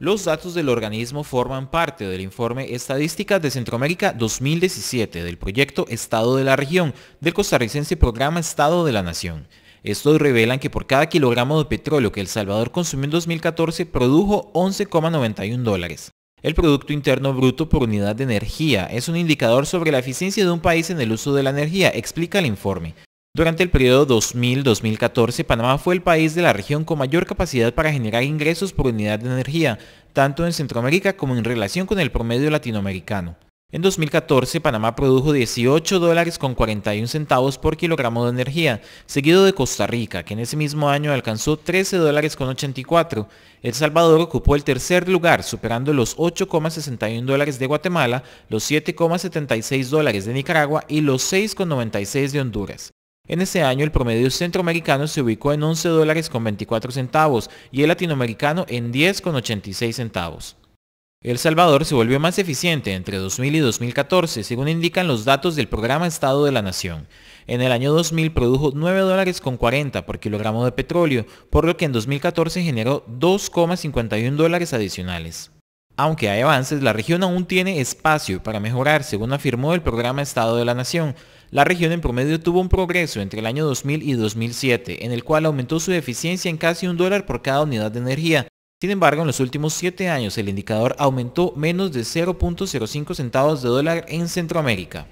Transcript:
Los datos del organismo forman parte del informe Estadísticas de Centroamérica 2017 del proyecto Estado de la Región del costarricense programa Estado de la Nación. Estos revelan que por cada kilogramo de petróleo que El Salvador consumió en 2014 produjo 11,91 dólares. El Producto Interno Bruto por Unidad de Energía es un indicador sobre la eficiencia de un país en el uso de la energía, explica el informe. Durante el periodo 2000-2014, Panamá fue el país de la región con mayor capacidad para generar ingresos por unidad de energía, tanto en Centroamérica como en relación con el promedio latinoamericano. En 2014, Panamá produjo 18 dólares con 41 centavos por kilogramo de energía, seguido de Costa Rica, que en ese mismo año alcanzó 13 dólares con 84. El Salvador ocupó el tercer lugar, superando los 8,61 dólares de Guatemala, los 7,76 dólares de Nicaragua y los 6,96 de Honduras. En ese año el promedio centroamericano se ubicó en 11 dólares con 24 centavos y el latinoamericano en 10 con 86 centavos. El Salvador se volvió más eficiente entre 2000 y 2014, según indican los datos del programa Estado de la Nación. En el año 2000 produjo 9 dólares con 40 por kilogramo de petróleo, por lo que en 2014 generó 2,51 dólares adicionales. Aunque hay avances, la región aún tiene espacio para mejorar, según afirmó el programa Estado de la Nación, la región en promedio tuvo un progreso entre el año 2000 y 2007, en el cual aumentó su eficiencia en casi un dólar por cada unidad de energía. Sin embargo, en los últimos siete años el indicador aumentó menos de 0.05 centavos de dólar en Centroamérica.